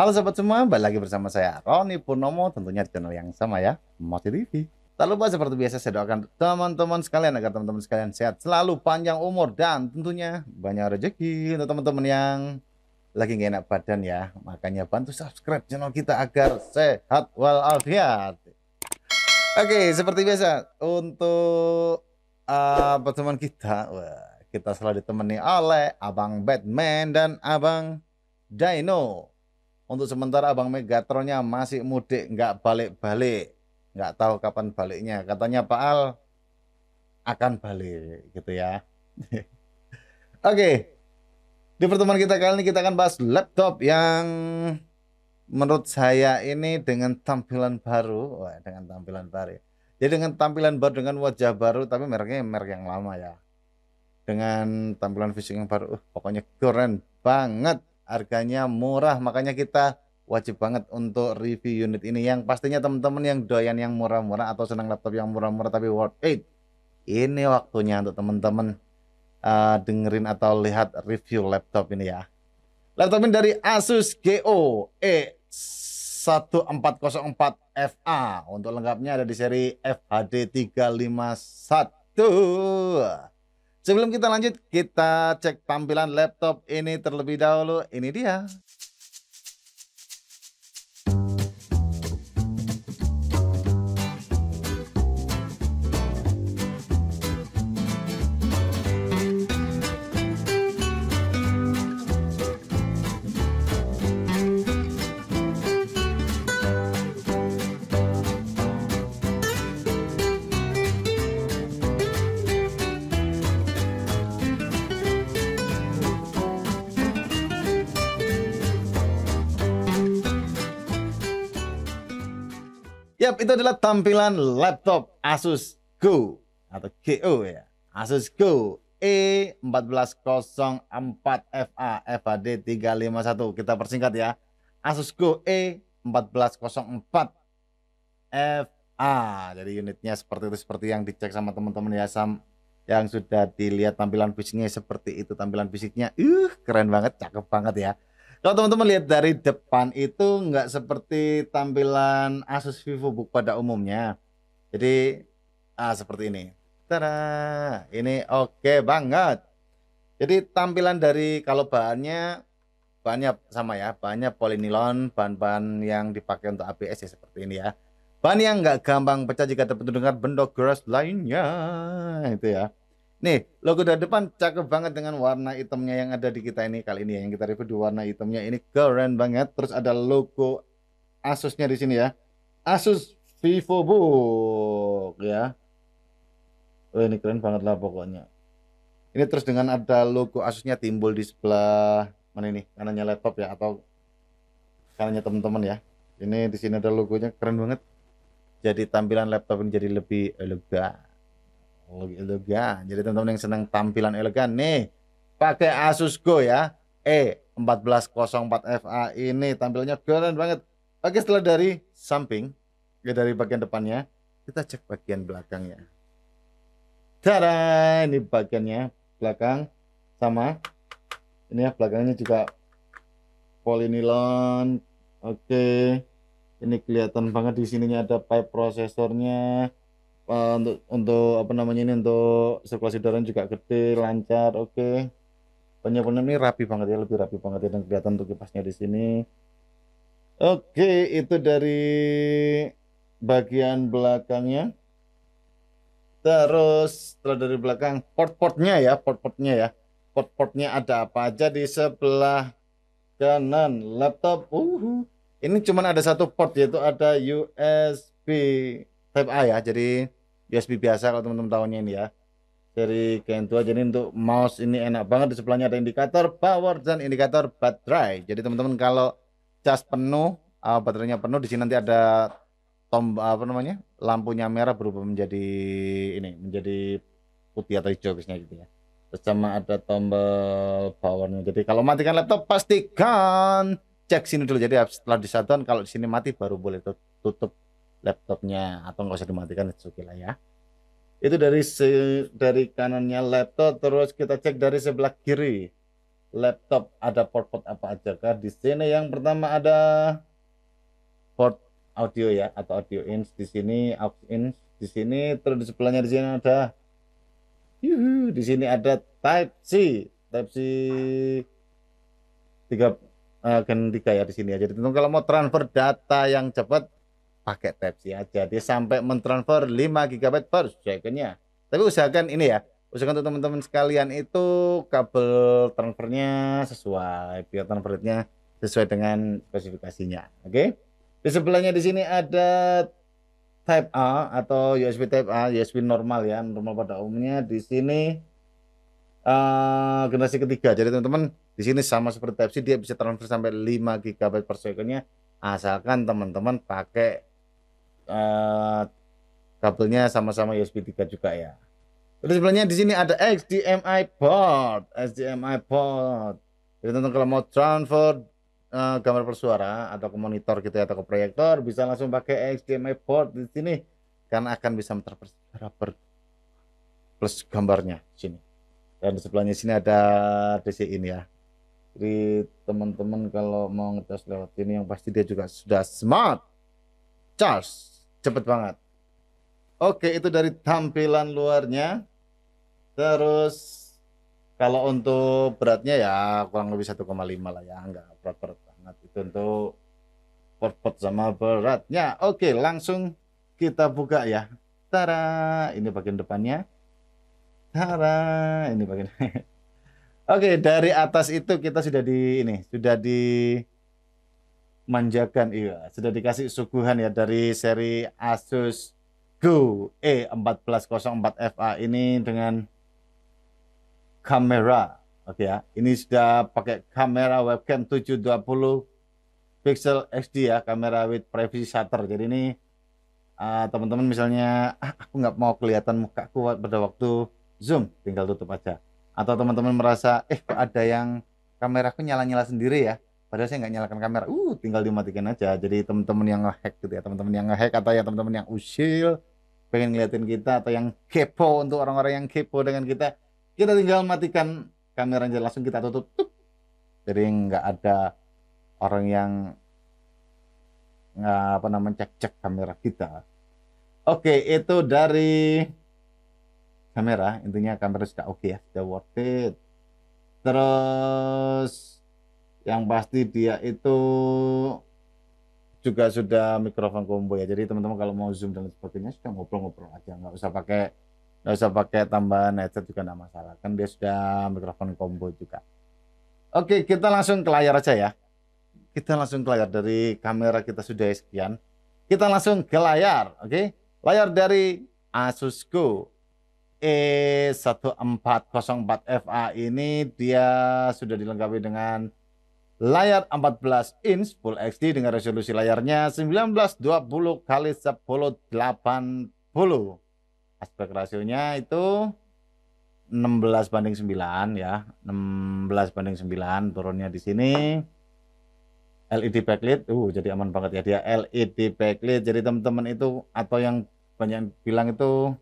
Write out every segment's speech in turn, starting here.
Halo sahabat semua, balik lagi bersama saya Roni Purnomo tentunya di channel yang sama ya, Moti TV. Tak lupa seperti biasa saya doakan teman-teman sekalian agar teman-teman sekalian sehat selalu panjang umur dan tentunya banyak rezeki untuk teman-teman yang lagi gak enak badan ya. Makanya bantu subscribe channel kita agar sehat walafiat. Oke, seperti biasa untuk uh, ah, pertemuan kita, kita selalu ditemani oleh Abang Batman dan Abang Dino. Untuk sementara Abang Megatronnya masih mudik, nggak balik-balik. Nggak tahu kapan baliknya. Katanya Pak Al akan balik gitu ya. Oke. Okay. Di pertemuan kita kali ini kita akan bahas laptop yang menurut saya ini dengan tampilan baru, wah dengan tampilan baru. Ya. Jadi dengan tampilan baru dengan wajah baru tapi mereknya merek yang lama ya. Dengan tampilan fisik yang baru, uh, pokoknya keren banget harganya murah makanya kita wajib banget untuk review unit ini yang pastinya teman-teman yang doyan yang murah-murah atau senang laptop yang murah-murah tapi worth it ini waktunya untuk teman-teman uh, dengerin atau lihat review laptop ini ya laptop ini dari Asus GO E1404FA untuk lengkapnya ada di seri FHD 351 Sebelum kita lanjut, kita cek tampilan laptop ini terlebih dahulu. Ini dia. siap itu adalah tampilan laptop Asus Go atau GO ya. Asus Go E1404FA fad 351 kita persingkat ya. Asus Go E1404 FA. Jadi unitnya seperti itu seperti yang dicek sama teman-teman ya Sam yang sudah dilihat tampilan fisiknya seperti itu tampilan fisiknya. Uh, keren banget, cakep banget ya. Kalau teman-teman lihat dari depan itu nggak seperti tampilan Asus VivoBook pada umumnya. Jadi ah seperti ini. Tada, ini oke okay banget. Jadi tampilan dari kalau bahannya banyak sama ya, bahannya polinilon, bahan-bahan yang dipakai untuk ABS ya seperti ini ya. Bahan yang nggak gampang pecah jika terbentur dengan bentuk keras lainnya itu ya. Nih, logo dari depan cakep banget dengan warna hitamnya yang ada di kita ini kali ini ya, yang kita review di warna hitamnya ini keren banget. Terus ada logo Asusnya di sini ya. Asus Vivobook ya. Oh, ini keren banget lah pokoknya. Ini terus dengan ada logo Asusnya timbul di sebelah mana ini? Kanannya laptop ya atau kanannya teman-teman ya. Ini di sini ada logonya keren banget. Jadi tampilan laptop ini jadi lebih elegan lebih oh, elegan. Gitu, Jadi teman-teman yang senang tampilan elegan nih, pakai Asus Go ya. E1404FA ini tampilnya keren banget. Oke, setelah dari samping, ya dari bagian depannya, kita cek bagian belakangnya. Tada, ini bagiannya belakang sama ini ya belakangnya juga polinilon. Oke. Ini kelihatan banget di sininya ada pipe prosesornya uh, untuk untuk apa namanya ini untuk sirkulasi udara juga gede lancar oke okay. penyebabnya ini rapi banget ya lebih rapi banget ya dan kelihatan untuk kipasnya di sini oke okay, itu dari bagian belakangnya terus setelah dari belakang port-portnya ya port-portnya ya port-portnya ada apa aja di sebelah kanan laptop uh ini cuman ada satu port yaitu ada USB Type A ya jadi USB biasa kalau teman-teman tahunnya ini ya dari Gen 2 jadi untuk mouse ini enak banget di sebelahnya ada indikator power dan indikator baterai jadi teman-teman kalau cas penuh uh, baterainya penuh di sini nanti ada tombol apa namanya lampunya merah berubah menjadi ini menjadi putih atau hijau biasanya gitu ya terus sama ada tombol powernya jadi kalau matikan laptop pastikan cek sini dulu jadi setelah di kalau di sini mati baru boleh tutup laptopnya atau nggak usah dimatikan itu oke lah ya itu dari se dari kanannya laptop terus kita cek dari sebelah kiri laptop ada port-port apa aja kah di sini yang pertama ada port audio ya atau audio in di sini aux in di sini terus di sebelahnya di sini ada yuhu di sini ada type C type C tiga uh, gen tiga ya di sini ya jadi kalau mau transfer data yang cepat pakai Type-C aja. Dia sampai mentransfer 5 GB per secondnya. Tapi usahakan ini ya, usahakan untuk teman-teman sekalian itu kabel transfernya sesuai, biar transfer nya sesuai dengan spesifikasinya. Oke. Okay? Di sebelahnya di sini ada Type A atau USB Type A, USB normal ya, normal pada umumnya. Di sini uh, generasi ketiga. Jadi teman-teman di sini sama seperti Type C dia bisa transfer sampai 5 GB per secondnya asalkan teman-teman pakai Eh, kabelnya sama-sama USB 3 juga ya. Terus sebelahnya di sini ada HDMI port, HDMI port. Jadi teman kalau mau transfer uh, gambar bersuara atau ke monitor gitu ya, atau ke proyektor bisa langsung pakai HDMI port di sini karena akan bisa terpersuara plus gambarnya di sini. Dan di sebelahnya sini ada DC ini ya. Jadi teman-teman kalau mau ngecas lewat ini yang pasti dia juga sudah smart charge Cepet banget. Oke, itu dari tampilan luarnya. Terus kalau untuk beratnya ya kurang lebih 1,5 lah ya, enggak berat-berat banget. Itu untuk port port sama beratnya. Oke, langsung kita buka ya. Tara, ini bagian depannya. Tara, ini bagian. Oke, dari atas itu kita sudah di ini, sudah di manjakan iya sudah dikasih suguhan ya dari seri Asus Go E1404FA ini dengan kamera oke okay, ya ini sudah pakai kamera webcam 720 pixel HD ya kamera with privacy shutter jadi ini ah, teman-teman uh, misalnya ah, aku nggak mau kelihatan muka kuat pada waktu zoom tinggal tutup aja atau teman-teman merasa eh ada yang kameraku nyala-nyala sendiri ya padahal saya nggak nyalakan kamera uh tinggal dimatikan aja jadi teman-teman yang ngehack gitu ya teman-teman yang ngehack atau ya teman-teman yang usil pengen ngeliatin kita atau yang kepo untuk orang-orang yang kepo dengan kita kita tinggal matikan kamera, langsung kita tutup tup. jadi nggak ada orang yang nggak apa namanya cek-cek kamera kita oke itu dari kamera intinya kamera sudah oke okay ya sudah worth it terus yang pasti dia itu juga sudah mikrofon combo ya. Jadi teman-teman kalau mau zoom dan sebagainya sudah ngobrol-ngobrol aja, nggak usah pakai nggak usah pakai tambahan headset juga nggak masalah. Kan dia sudah mikrofon combo juga. Oke, kita langsung ke layar aja ya. Kita langsung ke layar dari kamera kita sudah sekian. Kita langsung ke layar, oke? Layar dari Asus Go E1404FA ini dia sudah dilengkapi dengan layar 14 inch Full HD dengan resolusi layarnya 1920 kali 1080. Aspek rasionya itu 16 banding 9 ya. 16 banding 9 turunnya di sini. LED backlit, uh jadi aman banget ya dia LED backlit. Jadi teman-teman itu atau yang banyak bilang itu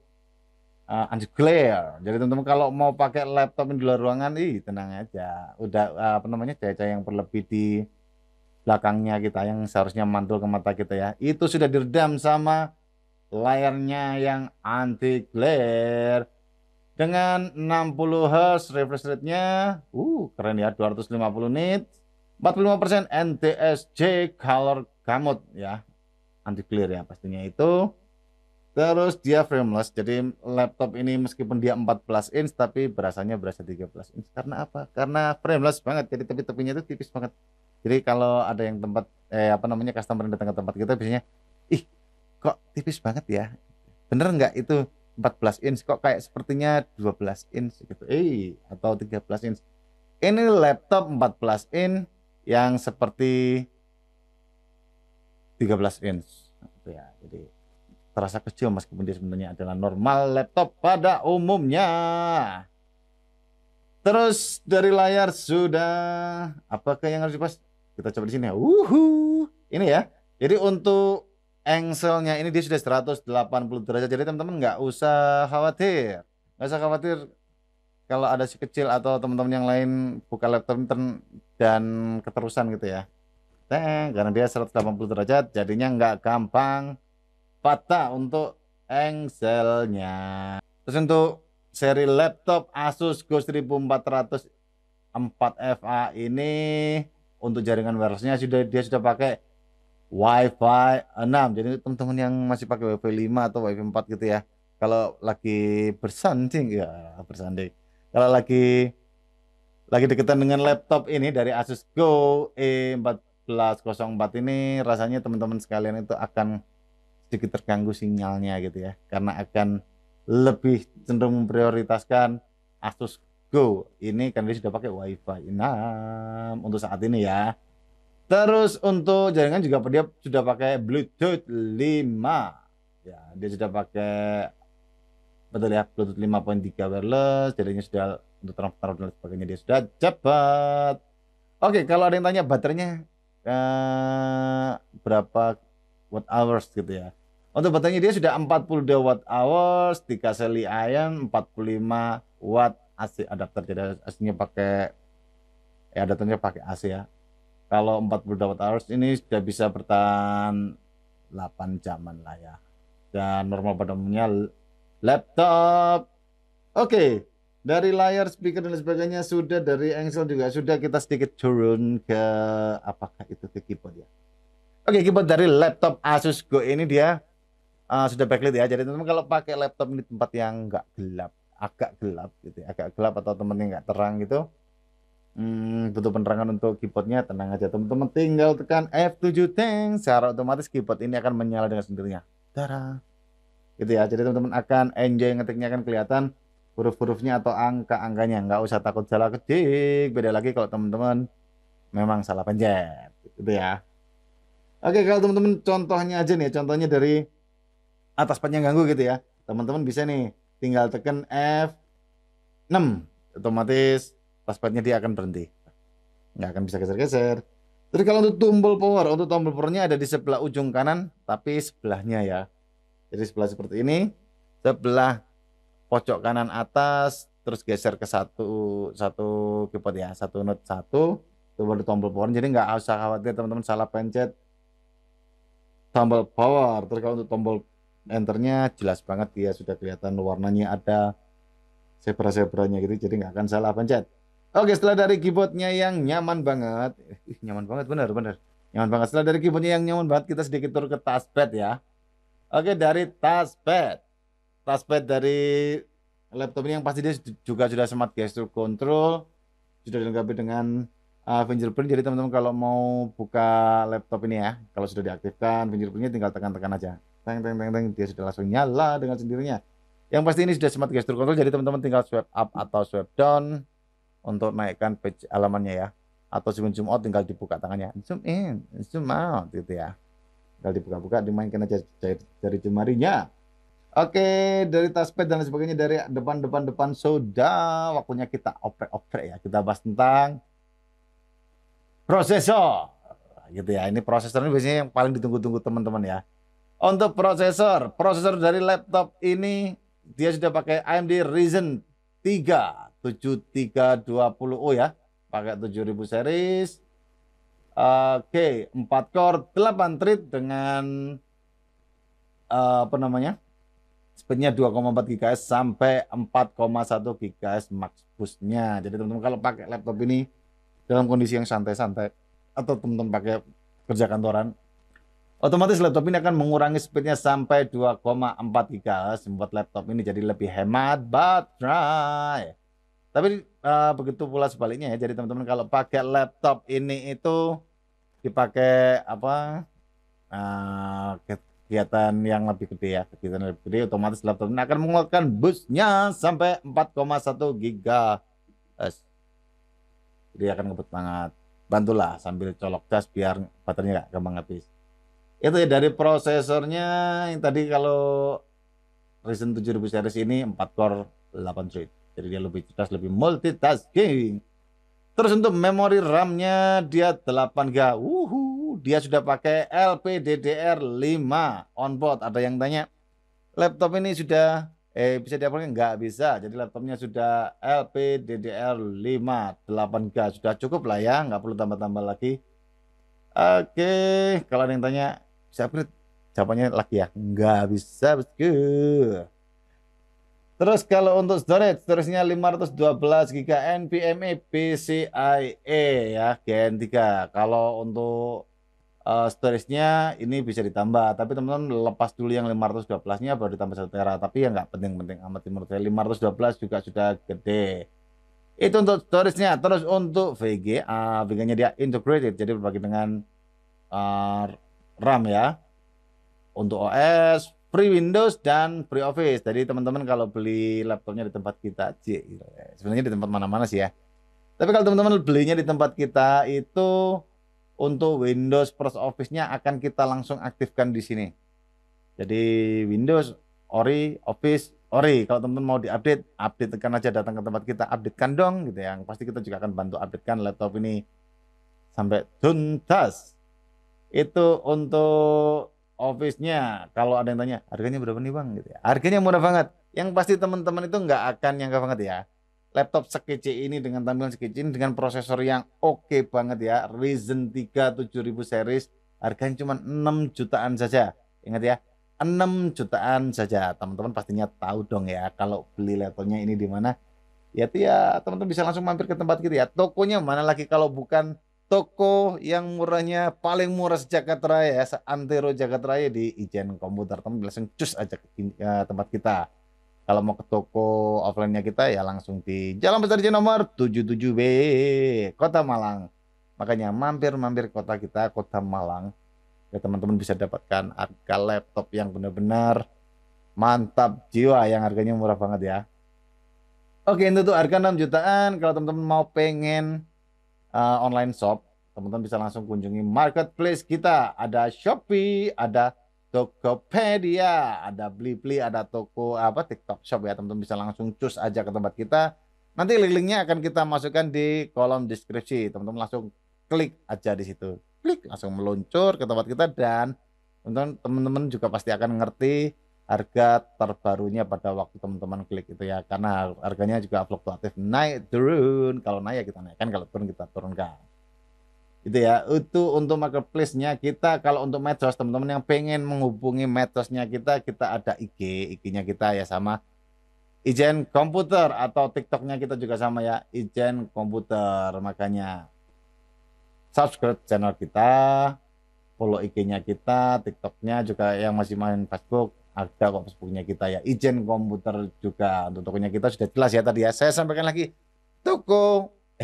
uh, eh, anti-glare. Jadi teman-teman kalau mau pakai laptop di luar ruangan, ih tenang aja. Udah uh, apa namanya cahaya yang berlebih di belakangnya kita yang seharusnya mantul ke mata kita ya. Itu sudah diredam sama layarnya yang anti glare dengan 60 Hz refresh rate-nya. Uh, keren ya 250 nit. 45% NTSC color gamut ya. Anti glare ya pastinya itu. Terus dia frameless, jadi laptop ini meskipun dia 14 inch tapi berasanya berasa 13 inch. Karena apa? Karena frameless banget, jadi tepi-tepinya itu tipis banget. Jadi kalau ada yang tempat, eh apa namanya customer yang datang ke tempat kita biasanya, ih kok tipis banget ya? Bener nggak itu 14 inch kok kayak sepertinya 12 inch gitu, eh atau 13 inch. Ini laptop 14 inch yang seperti 13 inch, gitu ya. Jadi terasa kecil meskipun dia sebenarnya adalah normal laptop pada umumnya. Terus dari layar sudah apakah yang harus dipas? Kita coba di sini ya. Uhu. Ini ya. Jadi untuk engselnya ini dia sudah 180 derajat. Jadi teman-teman nggak usah khawatir. Nggak usah khawatir kalau ada si kecil atau teman-teman yang lain buka laptop dan keterusan gitu ya. Teng, karena dia 180 derajat jadinya nggak gampang patah untuk engselnya. Terus untuk seri laptop Asus Go 1400 4FA ini untuk jaringan wirelessnya sudah dia sudah pakai WiFi 6. Jadi teman-teman yang masih pakai WiFi 5 atau WiFi 4 gitu ya. Kalau lagi bersanding ya bersanding. Kalau lagi lagi deketan dengan laptop ini dari Asus Go E1404 ini rasanya teman-teman sekalian itu akan sedikit terganggu sinyalnya gitu ya karena akan lebih cenderung memprioritaskan Asus Go ini karena dia sudah pakai WiFi 6 untuk saat ini ya terus untuk jaringan juga dia sudah pakai Bluetooth 5 ya dia sudah pakai betul ya Bluetooth 5.3 wireless jadinya sudah untuk transfer dan sebagainya dia sudah cepat oke kalau ada yang tanya baterainya eh, berapa watt hours gitu ya untuk baterainya dia sudah 42 watt hours, 3 seli ion, 45 watt AC adapter. Jadi aslinya pakai ya adapternya pakai AC ya. Kalau 42 watt hours ini sudah bisa bertahan 8 jaman lah ya. Dan normal pada umumnya laptop. Oke, dari layar speaker dan sebagainya sudah dari engsel juga sudah kita sedikit turun ke apakah itu ke keyboard ya. Oke, keyboard dari laptop Asus Go ini dia uh, sudah backlit ya. Jadi teman-teman kalau pakai laptop di tempat yang nggak gelap, agak gelap gitu, ya, agak gelap atau temennya nggak terang gitu. Hmm, butuh penerangan untuk keyboardnya tenang aja teman-teman tinggal tekan F7 teng secara otomatis keyboard ini akan menyala dengan sendirinya darah gitu ya jadi teman-teman akan enjoy ngetiknya akan kelihatan huruf-hurufnya atau angka-angkanya nggak usah takut salah ketik beda lagi kalau teman-teman memang salah pencet gitu ya oke kalau teman-teman contohnya aja nih ya. contohnya dari atas panjang ganggu gitu ya teman-teman bisa nih tinggal tekan F6 otomatis panjang dia akan berhenti nggak akan bisa geser-geser terus kalau untuk tombol power untuk tombol powernya ada di sebelah ujung kanan tapi sebelahnya ya jadi sebelah seperti ini sebelah pojok kanan atas terus geser ke satu satu keyboard ya satu note satu itu baru tombol power jadi nggak usah khawatir teman-teman salah pencet tombol power terus kalau untuk tombol enternya jelas banget dia sudah kelihatan warnanya ada zebra-zebranya gitu jadi nggak akan salah pencet oke setelah dari keyboardnya yang nyaman banget Ih, nyaman banget bener bener nyaman banget setelah dari keyboardnya yang nyaman banget kita sedikit tur ke touchpad ya oke dari touchpad touchpad dari laptop ini yang pasti dia juga sudah smart gesture control sudah dilengkapi dengan uh, fingerprint jadi teman-teman kalau mau buka laptop ini ya kalau sudah diaktifkan fingerprintnya tinggal tekan-tekan aja teng teng teng teng dia sudah langsung nyala dengan sendirinya yang pasti ini sudah smart gesture control jadi teman-teman tinggal swipe up atau swipe down untuk naikkan page alamannya ya atau zoom zoom out tinggal dibuka tangannya zoom in zoom out gitu ya tinggal dibuka-buka dimainkan aja dari jemarinya Oke, dari touchpad dan sebagainya dari depan-depan depan soda, waktunya kita oprek-oprek ya. Kita bahas tentang prosesor. Gitu ya. Ini prosesor ini biasanya yang paling ditunggu-tunggu teman-teman ya. Untuk prosesor, prosesor dari laptop ini dia sudah pakai AMD Ryzen 3 7320U ya, pakai 7000 series. Oke, okay, 4 core 8 thread dengan uh, apa namanya? speednya 2,4 GHz sampai 4,1 GHz max boostnya. Jadi teman-teman kalau pakai laptop ini dalam kondisi yang santai-santai atau teman-teman pakai kerja kantoran Otomatis laptop ini akan mengurangi speednya sampai 2,4 GHz membuat laptop ini jadi lebih hemat baterai. Tapi uh, begitu pula sebaliknya ya. Jadi teman-teman kalau pakai laptop ini itu dipakai apa uh, kegiatan yang lebih gede ya, kegiatan lebih gede otomatis laptop ini akan mengeluarkan busnya sampai 4,1 GHz. Jadi akan ngebut banget. Bantulah sambil colok gas biar baterainya gak gampang habis. Itu ya dari prosesornya yang tadi kalau Ryzen 7000 series ini 4 core 8 thread. Jadi dia lebih cerdas, lebih multitasking. Terus untuk memori RAM-nya dia 8GB. wuhu dia sudah pakai LPDDR5 onboard. Ada yang tanya, laptop ini sudah eh bisa diapain nggak bisa jadi laptopnya sudah LPDDR5 8 GB sudah cukup lah ya nggak perlu tambah-tambah lagi oke kalau ada yang tanya siapa jawabannya lagi ya nggak bisa bosku Terus kalau untuk storage, storage 512 GB NVMe PCIe ya Gen 3. Kalau untuk uh, storage-nya ini bisa ditambah, tapi teman-teman lepas dulu yang 512-nya baru ditambah 1 tera, tapi ya nggak penting-penting amat menurut saya. 512 juga sudah gede. Itu untuk storage-nya. Terus untuk VGA, VGA-nya dia integrated, jadi berbagi dengan uh, RAM ya. Untuk OS, free Windows dan free Office. Jadi teman-teman kalau beli laptopnya di tempat kita gitu. Sebenarnya di tempat mana-mana sih ya. Tapi kalau teman-teman belinya di tempat kita itu untuk Windows Plus Office-nya akan kita langsung aktifkan di sini. Jadi Windows, Ori, Office, Ori. Kalau teman-teman mau diupdate, update tekan aja datang ke tempat kita, updatekan dong gitu ya. Yang Pasti kita juga akan bantu updatekan laptop ini sampai tuntas itu untuk office-nya kalau ada yang tanya harganya berapa nih bang gitu ya. harganya murah banget yang pasti teman-teman itu nggak akan yang nyangka banget ya laptop sekece ini dengan tampilan sekece ini dengan prosesor yang oke okay banget ya Ryzen 3 7000 series harganya cuma 6 jutaan saja ingat ya 6 jutaan saja teman-teman pastinya tahu dong ya kalau beli laptopnya ini di mana ya tuh ya teman-teman bisa langsung mampir ke tempat kita gitu ya tokonya mana lagi kalau bukan toko yang murahnya paling murah sejagat raya ya, seantero jagat raya di Ijen Komputer teman langsung cus aja ke eh, tempat kita kalau mau ke toko offline-nya kita ya langsung di Jalan Besar Ijen nomor 77B Kota Malang makanya mampir-mampir kota kita Kota Malang ya teman-teman bisa dapatkan harga laptop yang benar-benar mantap jiwa yang harganya murah banget ya Oke itu tuh harga 6 jutaan kalau teman-teman mau pengen uh, online shop, teman-teman bisa langsung kunjungi marketplace kita. Ada Shopee, ada Tokopedia, ada Blibli, ada toko apa TikTok Shop ya. Teman-teman bisa langsung cus aja ke tempat kita. Nanti link-linknya akan kita masukkan di kolom deskripsi. Teman-teman langsung klik aja di situ. Klik langsung meluncur ke tempat kita dan teman-teman juga pasti akan ngerti harga terbarunya pada waktu teman-teman klik itu ya karena harganya juga fluktuatif naik turun kalau naik ya kita naikkan kalau turun kita turunkan Itu ya itu untuk marketplace-nya kita kalau untuk medsos teman-teman yang pengen menghubungi nya kita kita ada IG IG-nya kita ya sama ijen komputer atau TikTok nya kita juga sama ya ijen komputer makanya subscribe channel kita follow IG-nya kita TikTok nya juga yang masih main Facebook ada kok punya kita ya izin komputer juga untuk tokonya kita sudah jelas ya tadi ya saya sampaikan lagi toko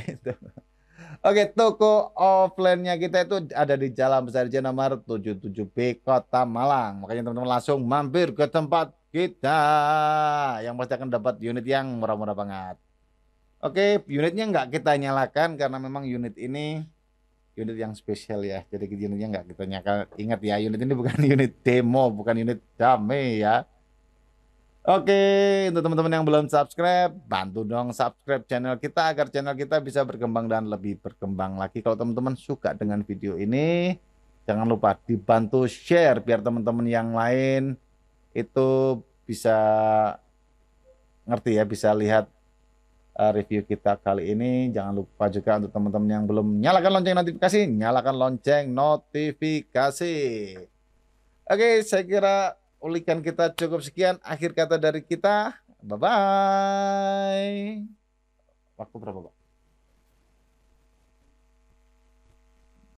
Oke, toko offline-nya kita itu ada di Jalan Besar Jaya nomor 77B Kota Malang. Makanya teman-teman langsung mampir ke tempat kita yang pasti akan dapat unit yang murah-murah banget. Oke, unitnya nggak kita nyalakan karena memang unit ini unit yang spesial ya. Jadi unitnya nggak kita nyakal. Ingat ya, unit ini bukan unit demo, bukan unit damai ya. Oke, untuk teman-teman yang belum subscribe, bantu dong subscribe channel kita agar channel kita bisa berkembang dan lebih berkembang lagi. Kalau teman-teman suka dengan video ini, jangan lupa dibantu share biar teman-teman yang lain itu bisa ngerti ya, bisa lihat Eh, review kita kali ini. Jangan lupa juga untuk teman-teman yang belum nyalakan lonceng notifikasi, nyalakan lonceng notifikasi. Oke, saya kira ulikan kita cukup sekian. Akhir kata dari kita. Bye-bye. Waktu berapa, Pak?